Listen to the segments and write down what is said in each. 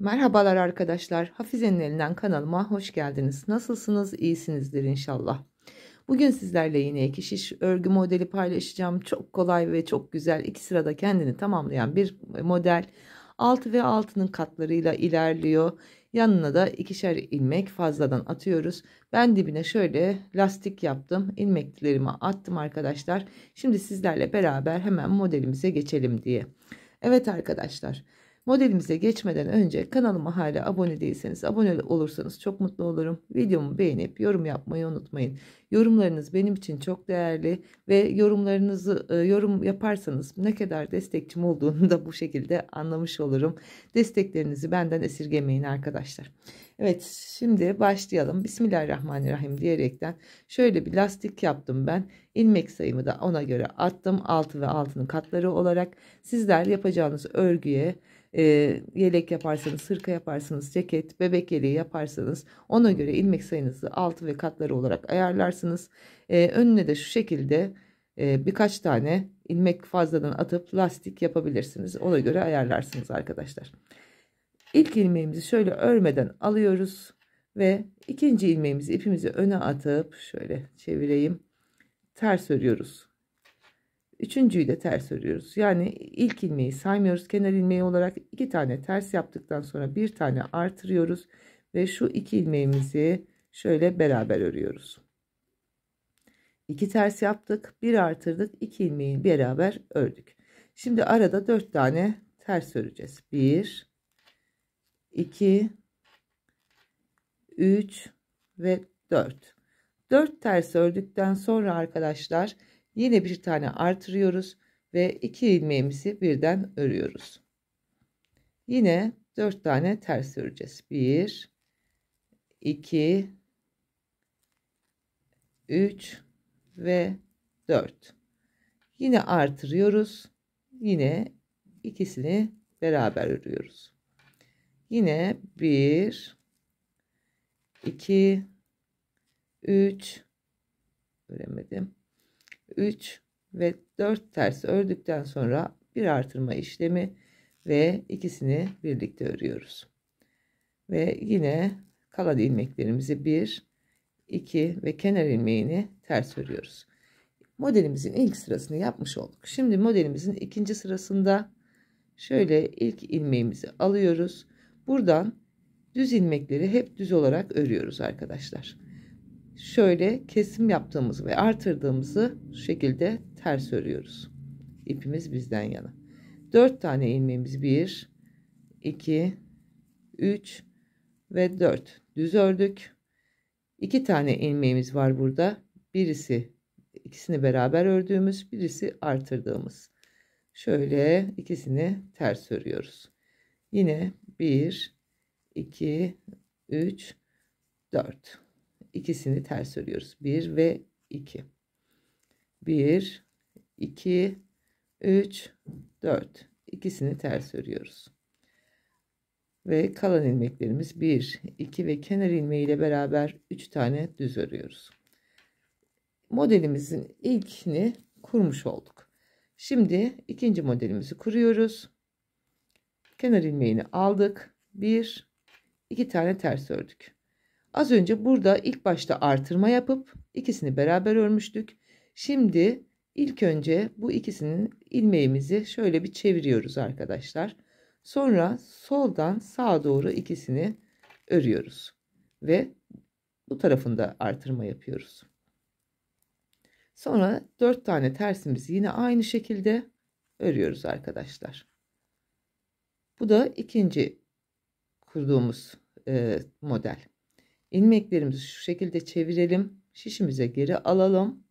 Merhabalar arkadaşlar. Hafize'nin elinden kanalıma hoş geldiniz. Nasılsınız? İyisinizdir inşallah. Bugün sizlerle yine iki şiş örgü modeli paylaşacağım. Çok kolay ve çok güzel iki sırada kendini tamamlayan bir model. 6 ve 6'nın katlarıyla ilerliyor. Yanına da ikişer ilmek fazladan atıyoruz. Ben dibine şöyle lastik yaptım. İlmeklerimi attım arkadaşlar. Şimdi sizlerle beraber hemen modelimize geçelim diye. Evet arkadaşlar. Modelimize geçmeden önce kanalıma hala abone değilseniz abone olursanız çok mutlu olurum. Videomu beğenip yorum yapmayı unutmayın. Yorumlarınız benim için çok değerli ve yorumlarınızı e, yorum yaparsanız ne kadar destekçim olduğunu da bu şekilde anlamış olurum. Desteklerinizi benden esirgemeyin arkadaşlar. Evet şimdi başlayalım. Bismillahirrahmanirrahim diyerekten şöyle bir lastik yaptım ben. İlmek sayımı da ona göre attım. 6 ve 6'nın katları olarak sizler yapacağınız örgüye e, yelek yaparsanız, hırka yaparsanız, ceket, bebek yeleği yaparsanız ona göre ilmek sayınızı altı ve katları olarak ayarlarsınız. E, önüne de şu şekilde e, birkaç tane ilmek fazladan atıp lastik yapabilirsiniz. Ona göre ayarlarsınız arkadaşlar. İlk ilmeğimizi şöyle örmeden alıyoruz ve ikinci ilmeğimizi ipimizi öne atıp şöyle çevireyim. Ters örüyoruz. Üçüncüyü de ters örüyoruz. Yani ilk ilmeği saymıyoruz. Kenar ilmeği olarak iki tane ters yaptıktan sonra bir tane artırıyoruz. Ve şu iki ilmeğimizi şöyle beraber örüyoruz. İki ters yaptık. Bir artırdık. iki ilmeği beraber ördük. Şimdi arada dört tane ters öreceğiz. Bir, iki, üç ve dört. Dört ters ördükten sonra arkadaşlar Yine bir tane artırıyoruz ve iki ilmeğimizi birden örüyoruz. Yine dört tane ters öreceğiz. Bir, iki, üç ve dört. Yine artırıyoruz. Yine ikisini beraber örüyoruz. Yine bir, iki, üç öremedim. 3 ve 4 ters ördükten sonra bir artırma işlemi ve ikisini birlikte örüyoruz. Ve yine kalan ilmeklerimizi 1, 2 ve kenar ilmeğini ters örüyoruz. Modelimizin ilk sırasını yapmış olduk. Şimdi modelimizin ikinci sırasında şöyle ilk ilmeğimizi alıyoruz. Buradan düz ilmekleri hep düz olarak örüyoruz arkadaşlar şöyle kesim yaptığımız ve artırdığımızı şu şekilde ters örüyoruz. İpimiz bizden yana. 4 tane ilmeğimiz 1 2 3 ve 4 düz ördük. 2 tane ilmeğimiz var burada. Birisi ikisini beraber ördüğümüz, birisi artırdığımız. Şöyle ikisini ters örüyoruz. Yine 1 2 3 4 ikisini ters örüyoruz. 1 ve 2. 1, 2, 3, 4. İkisini ters örüyoruz. Ve kalan ilmeklerimiz 1, 2 ve kenar ilmeği ile beraber 3 tane düz örüyoruz. Modelimizin ilkini kurmuş olduk. Şimdi ikinci modelimizi kuruyoruz. Kenar ilmeğini aldık. 1, 2 tane ters ördük. Az önce burada ilk başta artırma yapıp ikisini beraber örmüştük. Şimdi ilk önce bu ikisinin ilmeğimizi şöyle bir çeviriyoruz arkadaşlar. Sonra soldan sağa doğru ikisini örüyoruz ve bu tarafında artırma yapıyoruz. Sonra 4 tane tersimizi yine aynı şekilde örüyoruz arkadaşlar. Bu da ikinci kurduğumuz e, model ilmeklerimizi şu şekilde çevirelim. Şişimize geri alalım.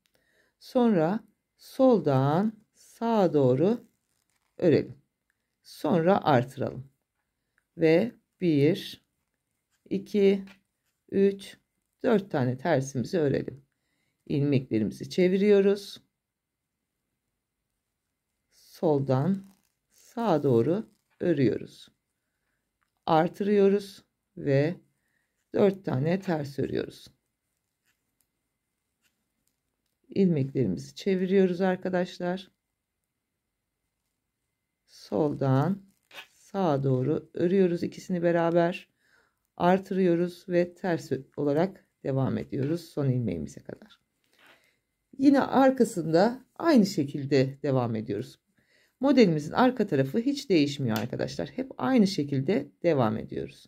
Sonra soldan sağa doğru örelim. Sonra artıralım. Ve 1 2 3 4 tane tersimizi örelim. İlmeklerimizi çeviriyoruz. Soldan sağa doğru örüyoruz. Artırıyoruz ve 4 tane ters örüyoruz. ilmeklerimizi çeviriyoruz arkadaşlar. Soldan sağa doğru örüyoruz ikisini beraber. Artırıyoruz ve ters olarak devam ediyoruz son ilmeğimize kadar. Yine arkasında aynı şekilde devam ediyoruz. Modelimizin arka tarafı hiç değişmiyor arkadaşlar. Hep aynı şekilde devam ediyoruz.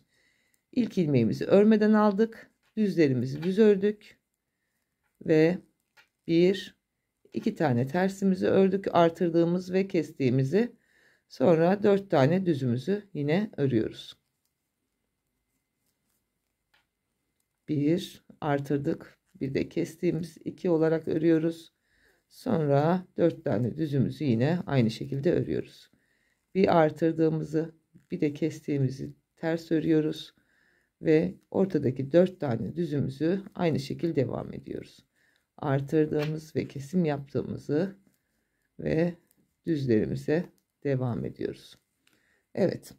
İlk ilmeğimizi örmeden aldık. Düzlerimizi düz ördük. Ve bir, iki tane tersimizi ördük. Artırdığımız ve kestiğimizi. Sonra dört tane düzümüzü yine örüyoruz. Bir artırdık. Bir de kestiğimiz iki olarak örüyoruz. Sonra dört tane düzümüzü yine aynı şekilde örüyoruz. Bir artırdığımızı bir de kestiğimizi ters örüyoruz ve ortadaki dört tane düzümüzü aynı şekil devam ediyoruz. Artırdığımız ve kesim yaptığımızı ve düzlerimize devam ediyoruz. Evet.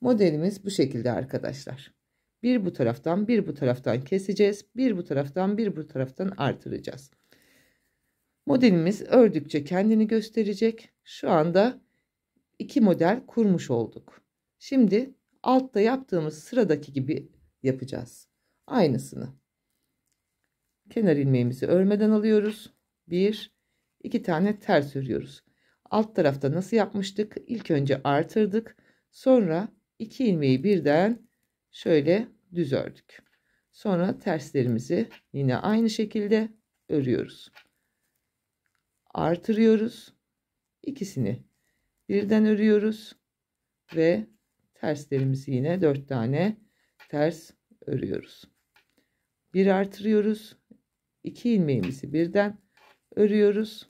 Modelimiz bu şekilde arkadaşlar. Bir bu taraftan bir bu taraftan keseceğiz. Bir bu taraftan bir bu taraftan artıracağız. Modelimiz ördükçe kendini gösterecek. Şu anda iki model kurmuş olduk. Şimdi altta yaptığımız sıradaki gibi yapacağız. Aynısını. Kenar ilmeğimizi örmeden alıyoruz. Bir, iki tane ters örüyoruz. Alt tarafta nasıl yapmıştık? İlk önce artırdık. Sonra iki ilmeği birden şöyle düz ördük. Sonra terslerimizi yine aynı şekilde örüyoruz. Artırıyoruz. İkisini birden örüyoruz ve terslerimizi yine dört tane ters örüyoruz. Bir artırıyoruz. 2 ilmeğimizi birden örüyoruz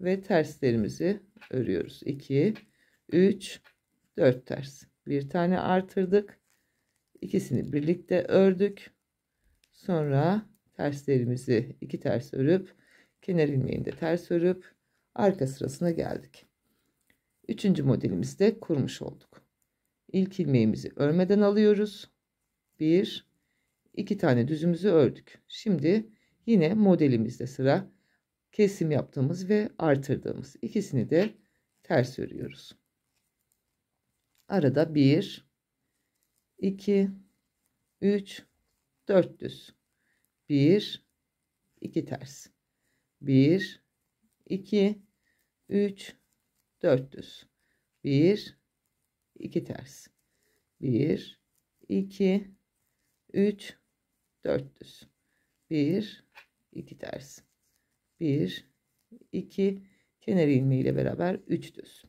ve terslerimizi örüyoruz. 2 3 4 ters. Bir tane artırdık. İkisini birlikte ördük. Sonra terslerimizi iki ters örüp kenar ilmeğini de ters örüp arka sırasına geldik. Üçüncü modelimizi de kurmuş olduk. İlk ilmeğimizi örmeden alıyoruz bir iki tane düzümüzü ördük. Şimdi yine modelimizde sıra kesim yaptığımız ve artırdığımız ikisini de ters örüyoruz. Arada 1 2 3 4 düz. 1 2 ters. 1 2 3 4 düz. 1 2 ters. 1 2 3 4 düz. 1 2 ters. 1 2 kenar ilmeğiyle beraber 3 düz.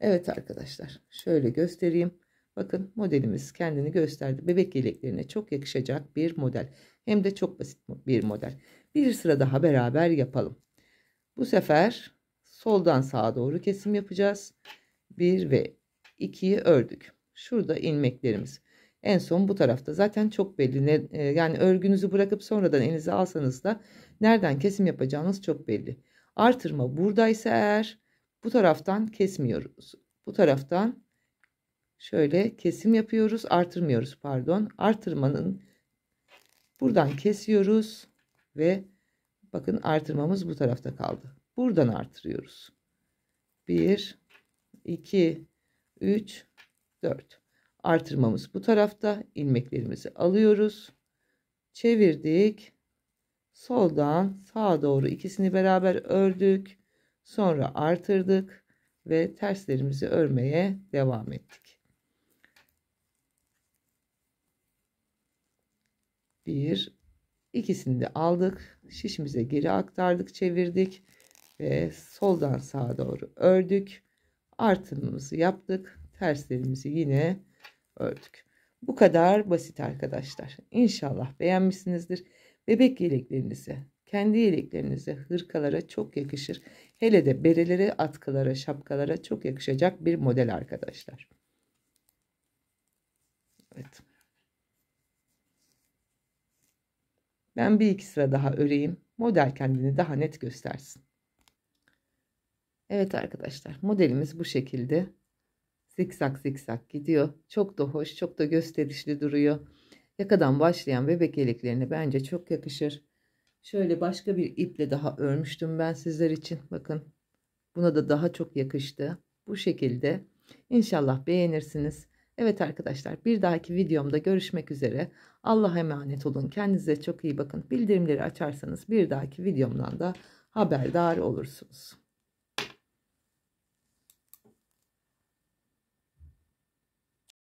Evet arkadaşlar şöyle göstereyim. Bakın modelimiz kendini gösterdi. Bebek yeleklerine çok yakışacak bir model. Hem de çok basit bir model. Bir sıra daha beraber yapalım. Bu sefer soldan sağa doğru kesim yapacağız. 1 ve 2'yi ördük. Şurada ilmeklerimiz. En son bu tarafta zaten çok belli. Ne, e, yani örgünüzü bırakıp sonradan elinize alsanız da nereden kesim yapacağınız çok belli. Artırma buradaysa eğer bu taraftan kesmiyoruz. Bu taraftan şöyle kesim yapıyoruz, artırmıyoruz pardon. Artırmanın buradan kesiyoruz ve bakın artırmamız bu tarafta kaldı. Buradan artırıyoruz. 1 2 3 4 artırmamız bu tarafta. ilmeklerimizi alıyoruz. Çevirdik. Soldan sağa doğru ikisini beraber ördük. Sonra artırdık ve terslerimizi örmeye devam ettik. 1 ikisini de aldık. Şişimize geri aktardık, çevirdik ve soldan sağa doğru ördük. Artırmamızı yaptık. Terslerimizi yine ördük. Bu kadar basit arkadaşlar. İnşallah beğenmişsinizdir. Bebek yeleklerinizi, kendi yeleklerinize, hırkalara çok yakışır. Hele de berelere, atkılara, şapkalara çok yakışacak bir model arkadaşlar. Evet. Ben bir iki sıra daha öreyim. Model kendini daha net göstersin. Evet arkadaşlar modelimiz bu şekilde zikzak zikzak gidiyor. Çok da hoş, çok da gösterişli duruyor. Yakadan başlayan bebek yeleklerine bence çok yakışır. Şöyle başka bir iple daha örmüştüm ben sizler için. Bakın buna da daha çok yakıştı. Bu şekilde İnşallah beğenirsiniz. Evet arkadaşlar bir dahaki videomda görüşmek üzere. Allah'a emanet olun. Kendinize çok iyi bakın. Bildirimleri açarsanız bir dahaki videomdan da haberdar olursunuz.